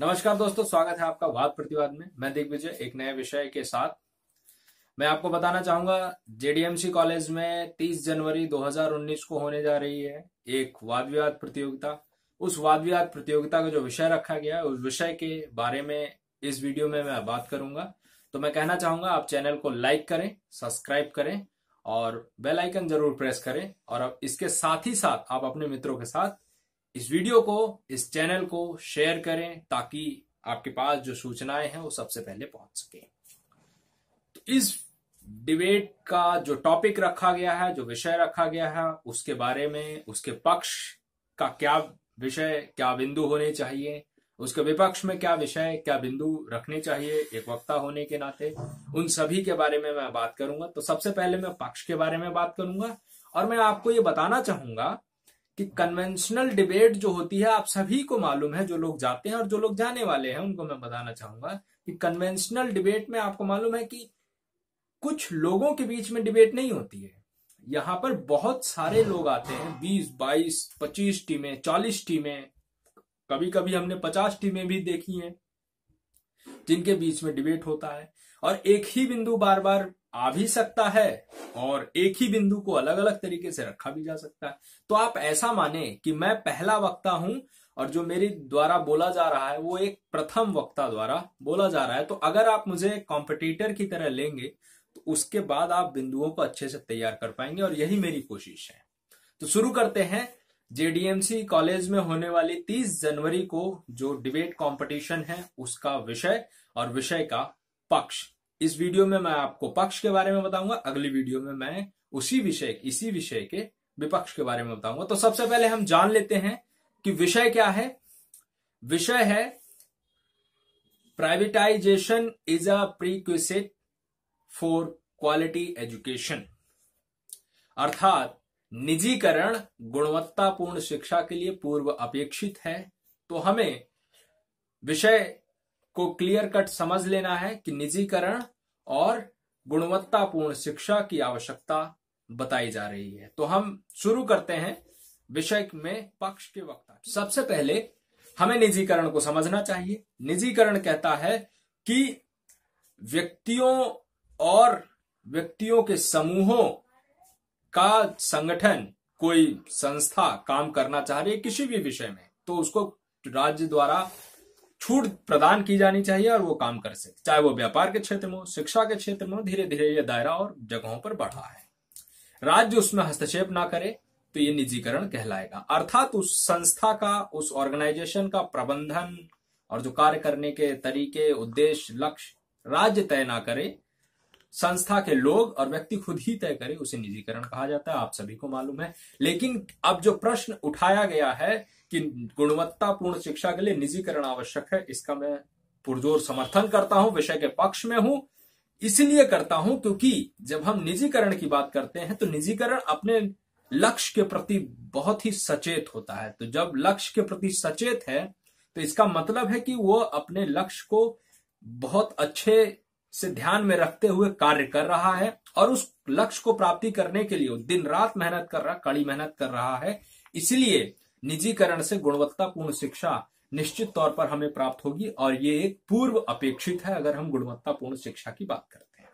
नमस्कार दोस्तों स्वागत है आपका वाद प्रतिवाद में मैं दिग्विजय एक नए विषय के साथ मैं आपको बताना चाहूंगा जेडीएमसी कॉलेज में 30 जनवरी 2019 को होने जा रही है एक वाद विवाद प्रतियोगिता उस वाद विवाद प्रतियोगिता का जो विषय रखा गया है उस विषय के बारे में इस वीडियो में मैं बात करूंगा तो मैं कहना चाहूंगा आप चैनल को लाइक करें सब्सक्राइब करें और बेल आइकन जरूर प्रेस करें और अब इसके साथ ही साथ आप अपने मित्रों के साथ इस वीडियो को इस चैनल को शेयर करें ताकि आपके पास जो सूचनाएं हैं वो सबसे पहले पहुंच सके तो इस डिबेट का जो टॉपिक रखा गया है जो विषय रखा गया है उसके बारे में उसके पक्ष का क्या विषय क्या बिंदु होने चाहिए उसके विपक्ष में क्या विषय क्या बिंदु रखने चाहिए एक वक्ता होने के नाते उन सभी के बारे में मैं बात करूंगा तो सबसे पहले मैं पक्ष के बारे में बात करूंगा और मैं आपको ये बताना चाहूंगा कि कन्वेंशनल डिबेट जो होती है आप सभी को मालूम है जो लोग जाते हैं और जो लोग जाने वाले हैं उनको मैं बताना चाहूंगा कि कन्वेंशनल डिबेट में आपको मालूम है कि कुछ लोगों के बीच में डिबेट नहीं होती है यहां पर बहुत सारे लोग आते हैं बीस बाईस पच्चीस टीमें चालीस टीमें कभी कभी हमने पचास टीमें भी देखी हैं जिनके बीच में डिबेट होता है और एक ही बिंदु बार बार आ भी सकता है और एक ही बिंदु को अलग अलग तरीके से रखा भी जा सकता है तो आप ऐसा माने कि मैं पहला वक्ता हूं और जो मेरे द्वारा बोला जा रहा है वो एक प्रथम वक्ता द्वारा बोला जा रहा है तो अगर आप मुझे कॉम्पिटिटर की तरह लेंगे तो उसके बाद आप बिंदुओं को अच्छे से तैयार कर पाएंगे और यही मेरी कोशिश है तो शुरू करते हैं जेडीएमसी कॉलेज में होने वाली 30 जनवरी को जो डिबेट कंपटीशन है उसका विषय और विषय का पक्ष इस वीडियो में मैं आपको पक्ष के बारे में बताऊंगा अगली वीडियो में मैं उसी विषय इसी विषय के विपक्ष के बारे में बताऊंगा तो सबसे पहले हम जान लेते हैं कि विषय क्या है विषय है privatisation is a prerequisite for quality education अर्थात निजीकरण गुणवत्तापूर्ण शिक्षा के लिए पूर्व अपेक्षित है तो हमें विषय को क्लियर कट समझ लेना है कि निजीकरण और गुणवत्तापूर्ण शिक्षा की आवश्यकता बताई जा रही है तो हम शुरू करते हैं विषय में पक्ष के वक्ता सबसे पहले हमें निजीकरण को समझना चाहिए निजीकरण कहता है कि व्यक्तियों और व्यक्तियों के समूहों का संगठन कोई संस्था काम करना चाह रही है किसी भी विषय में तो उसको राज्य द्वारा छूट प्रदान की जानी चाहिए और वो काम कर सके चाहे वो व्यापार के क्षेत्र में हो शिक्षा के क्षेत्र में हो धीरे धीरे ये दायरा और जगहों पर बढ़ा है राज्य उसमें हस्तक्षेप ना करे तो ये निजीकरण कहलाएगा अर्थात उस संस्था का उस ऑर्गेनाइजेशन का प्रबंधन और जो कार्य करने के तरीके उद्देश्य लक्ष्य राज्य तय ना करे संस्था के लोग और व्यक्ति खुद ही तय करे उसे निजीकरण कहा जाता है आप सभी को मालूम है लेकिन अब जो प्रश्न उठाया गया है कि गुणवत्तापूर्ण शिक्षा के लिए निजीकरण आवश्यक है इसका मैं पुरजोर समर्थन करता हूं विषय के पक्ष में हूं इसलिए करता हूं क्योंकि जब हम निजीकरण की बात करते हैं तो निजीकरण अपने लक्ष्य के प्रति बहुत ही सचेत होता है तो जब लक्ष्य के प्रति सचेत है तो इसका मतलब है कि वो अपने लक्ष्य को बहुत अच्छे से ध्यान में रखते हुए कार्य कर रहा है और उस लक्ष्य को प्राप्ति करने के लिए दिन रात मेहनत कर रहा कड़ी मेहनत कर रहा है इसलिए निजीकरण से गुणवत्तापूर्ण शिक्षा निश्चित तौर पर हमें प्राप्त होगी और ये एक पूर्व अपेक्षित है अगर हम गुणवत्तापूर्ण शिक्षा की बात करते हैं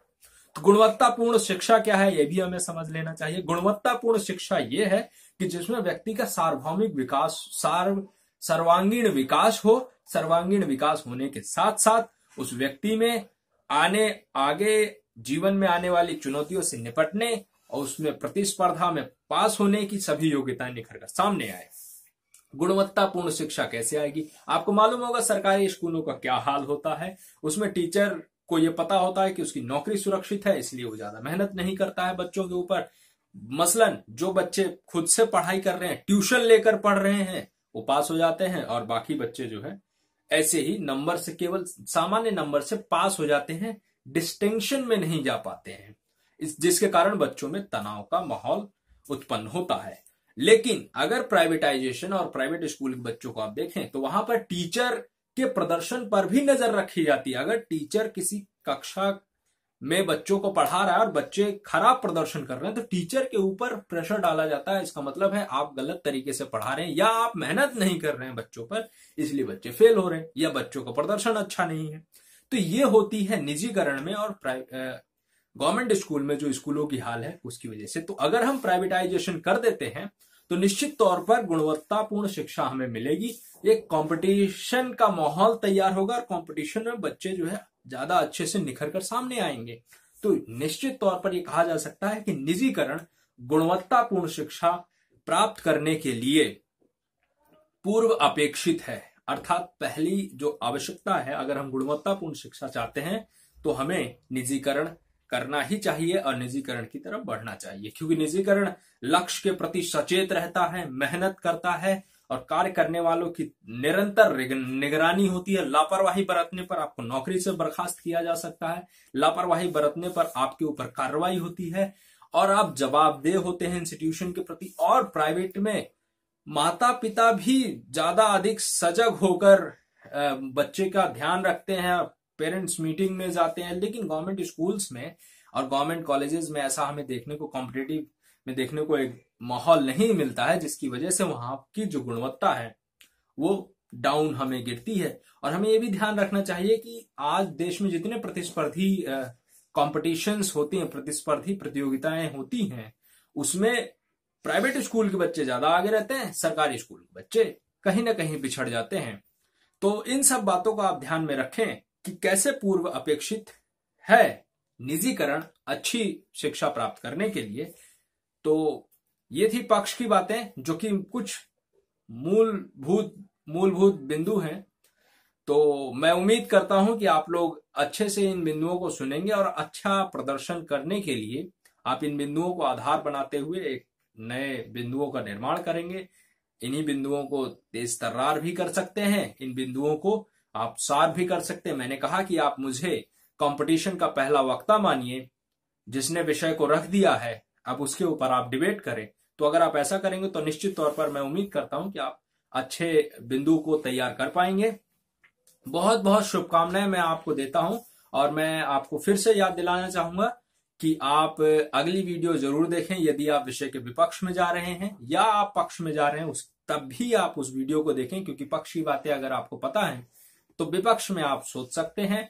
तो गुणवत्तापूर्ण शिक्षा क्या है यह भी हमें समझ लेना चाहिए गुणवत्तापूर्ण शिक्षा ये है कि जिसमें व्यक्ति का सार्वभौमिक विकास सार्व सर्वांगीण विकास हो सर्वांगीण विकास होने के साथ साथ उस व्यक्ति में आने आगे जीवन में आने वाली चुनौतियों से निपटने और उसमें प्रतिस्पर्धा में पास होने की सभी योग्यताएं निखर कर सामने आए गुणवत्तापूर्ण शिक्षा कैसे आएगी आपको मालूम होगा सरकारी स्कूलों का क्या हाल होता है उसमें टीचर को यह पता होता है कि उसकी नौकरी सुरक्षित है इसलिए वो ज्यादा मेहनत नहीं करता है बच्चों के ऊपर मसलन जो बच्चे खुद से पढ़ाई कर रहे हैं ट्यूशन लेकर पढ़ रहे हैं वो पास हो जाते हैं और बाकी बच्चे जो है ऐसे ही नंबर से केवल सामान्य नंबर से पास हो जाते हैं डिस्टिंक्शन में नहीं जा पाते हैं इस जिसके कारण बच्चों में तनाव का माहौल उत्पन्न होता है लेकिन अगर प्राइवेटाइजेशन और प्राइवेट स्कूल के बच्चों को आप देखें तो वहां पर टीचर के प्रदर्शन पर भी नजर रखी जाती है अगर टीचर किसी कक्षा में बच्चों को पढ़ा रहा है और बच्चे खराब प्रदर्शन कर रहे हैं तो टीचर के ऊपर प्रेशर डाला जाता है इसका मतलब है आप गलत तरीके से पढ़ा रहे हैं या आप मेहनत नहीं कर रहे हैं बच्चों पर इसलिए बच्चे फेल हो रहे हैं या बच्चों का प्रदर्शन अच्छा नहीं है तो ये होती है निजीकरण में और गवर्नमेंट स्कूल में जो स्कूलों की हाल है उसकी वजह से तो अगर हम प्राइवेटाइजेशन कर देते हैं तो निश्चित तौर पर गुणवत्तापूर्ण शिक्षा हमें मिलेगी एक कंपटीशन का माहौल तैयार होगा और कंपटीशन में बच्चे जो है ज्यादा अच्छे से निखर कर सामने आएंगे तो निश्चित तौर पर यह कहा जा सकता है कि निजीकरण गुणवत्तापूर्ण शिक्षा प्राप्त करने के लिए पूर्व अपेक्षित है अर्थात पहली जो आवश्यकता है अगर हम गुणवत्तापूर्ण शिक्षा चाहते हैं तो हमें निजीकरण करना ही चाहिए और निजीकरण की तरफ बढ़ना चाहिए क्योंकि निजीकरण लक्ष्य के प्रति सचेत रहता है मेहनत करता है और कार्य करने वालों की निरंतर निगरानी होती है लापरवाही बरतने पर आपको नौकरी से बर्खास्त किया जा सकता है लापरवाही बरतने पर आपके ऊपर कार्रवाई होती है और आप जवाबदेह होते हैं इंस्टीट्यूशन के प्रति और प्राइवेट में माता पिता भी ज्यादा अधिक सजग होकर बच्चे का ध्यान रखते हैं पेरेंट्स मीटिंग में जाते हैं लेकिन गवर्नमेंट स्कूल्स में और गवर्नमेंट कॉलेजेस में ऐसा हमें देखने को कॉम्पिटेटिव में देखने को एक माहौल नहीं मिलता है जिसकी वजह से वहां की जो गुणवत्ता है वो डाउन हमें गिरती है और हमें ये भी ध्यान रखना चाहिए कि आज देश में जितने प्रतिस्पर्धी कॉम्पिटिशन्स होती हैं प्रतिस्पर्धी प्रतियोगिताएं होती हैं उसमें प्राइवेट स्कूल के बच्चे ज्यादा आगे रहते हैं सरकारी स्कूल के बच्चे कहीं ना कहीं पिछड़ जाते हैं तो इन सब बातों को आप ध्यान में रखें कि कैसे पूर्व अपेक्षित है निजीकरण अच्छी शिक्षा प्राप्त करने के लिए तो ये थी पक्ष की बातें जो कि कुछ मूलभूत मूलभूत बिंदु हैं तो मैं उम्मीद करता हूं कि आप लोग अच्छे से इन बिंदुओं को सुनेंगे और अच्छा प्रदर्शन करने के लिए आप इन बिंदुओं को आधार बनाते हुए एक नए बिंदुओं का निर्माण करेंगे इन्हीं बिंदुओं को तेज तर्रार भी कर सकते हैं इन बिंदुओं को आप सार भी कर सकते हैं मैंने कहा कि आप मुझे कंपटीशन का पहला वक्ता मानिए जिसने विषय को रख दिया है अब उसके ऊपर आप डिबेट करें तो अगर आप ऐसा करेंगे तो निश्चित तौर पर मैं उम्मीद करता हूं कि आप अच्छे बिंदु को तैयार कर पाएंगे बहुत बहुत शुभकामनाएं मैं आपको देता हूं और मैं आपको फिर से याद दिलाना चाहूंगा कि आप अगली वीडियो जरूर देखें यदि आप विषय के विपक्ष में जा रहे हैं या आप पक्ष में जा रहे हैं उस तब भी आप उस वीडियो को देखें क्योंकि पक्ष की बातें अगर आपको पता है तो विपक्ष में आप सोच सकते हैं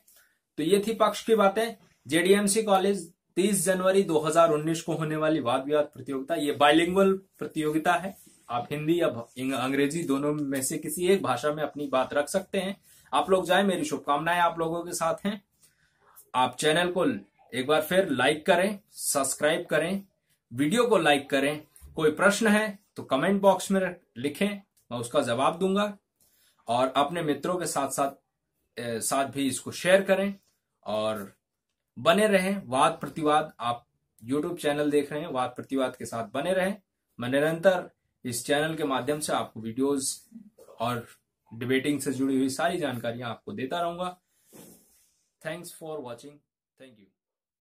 तो ये थी पक्ष की बातें जेडीएमसी कॉलेज 30 जनवरी 2019 को होने वाली वाद विवाद प्रतियोगिता ये बाइलिंगुअल प्रतियोगिता है आप हिंदी या अंग्रेजी दोनों में से किसी एक भाषा में अपनी बात रख सकते हैं आप लोग जाए मेरी शुभकामनाएं आप लोगों के साथ हैं आप चैनल को एक बार फिर लाइक करें सब्सक्राइब करें वीडियो को लाइक करें कोई प्रश्न है तो कमेंट बॉक्स में लिखें मैं उसका जवाब दूंगा और अपने मित्रों के साथ साथ साथ भी इसको शेयर करें और बने रहें वाद प्रतिवाद आप यूट्यूब चैनल देख रहे हैं वाद प्रतिवाद के साथ बने रहें मैं निरंतर इस चैनल के माध्यम से आपको वीडियोस और डिबेटिंग से जुड़ी हुई सारी जानकारियां आपको देता रहूंगा thanks for watching thank you